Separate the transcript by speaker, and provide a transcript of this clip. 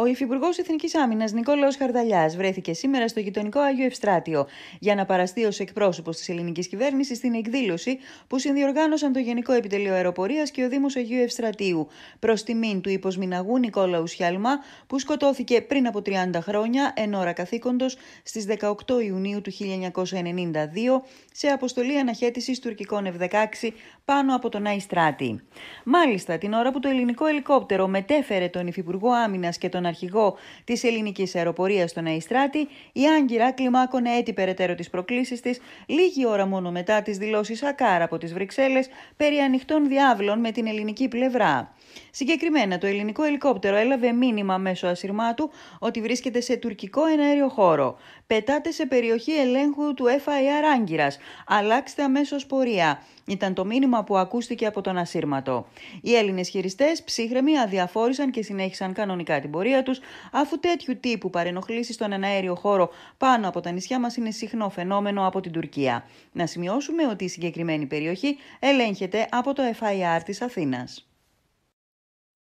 Speaker 1: Ο Υφυπουργός Εθνικής Άμυνας Νικόλαος Χαρδαλιάς βρέθηκε σήμερα στο γειτονικό Άγιο Ευστράτιο για να παραστεί ως εκπρόσωπος της ελληνικής κυβέρνησης στην εκδήλωση που συνδιοργάνωσαν το Γενικό Επιτελείο Αεροπορίας και ο Δήμος Αγίου Ευστρατίου προς τιμήν του υποσμηναγού Νικόλαου Σιάλμα που σκοτώθηκε πριν από 30 χρόνια εν ώρα καθήκοντος στις 18 Ιουνίου του 1992 σε αποστολή αναχέτησης τουρκικών F-16 πάνω από τον Άι Στράτη. Μάλιστα, την ώρα που το ελληνικό ελικόπτερο μετέφερε τον Υφυπουργό Άμυνας και τον αρχηγό της ελληνικής αεροπορίας, στον Αϊστράτη, η Άγκυρα κλιμάκωνε έτη περαιτέρω τις προκλήσεις της, λίγη ώρα μόνο μετά τις δηλώσεις Ακάρα από τις Βρυξέλλες περί ανοιχτών διάβλων με την ελληνική πλευρά. Συγκεκριμένα, το ελληνικό ελικόπτερο έλαβε μήνυμα μέσω ασυρμάτου ότι βρίσκεται σε τουρκικό εναέριο χώρο. Πετάτε σε περιοχή ελέγχου του FIR Άγκυρας. Αλλάξτε αμέσως πορεία. Ήταν το μήνυμα που ακούστηκε από τον ασύρματο. Οι Έλληνες χειριστές ψύχρεμοι αδιαφόρησαν και συνέχισαν κανονικά την πορεία τους, αφού τέτοιου τύπου παρενοχλήσεις στον εναέριο χώρο πάνω από τα νησιά μας είναι συχνό φαινόμενο από την Τουρκία. Να σημειώσουμε ότι η συγκεκριμένη περιοχή ελέγχεται από το FIR της Αθήνας.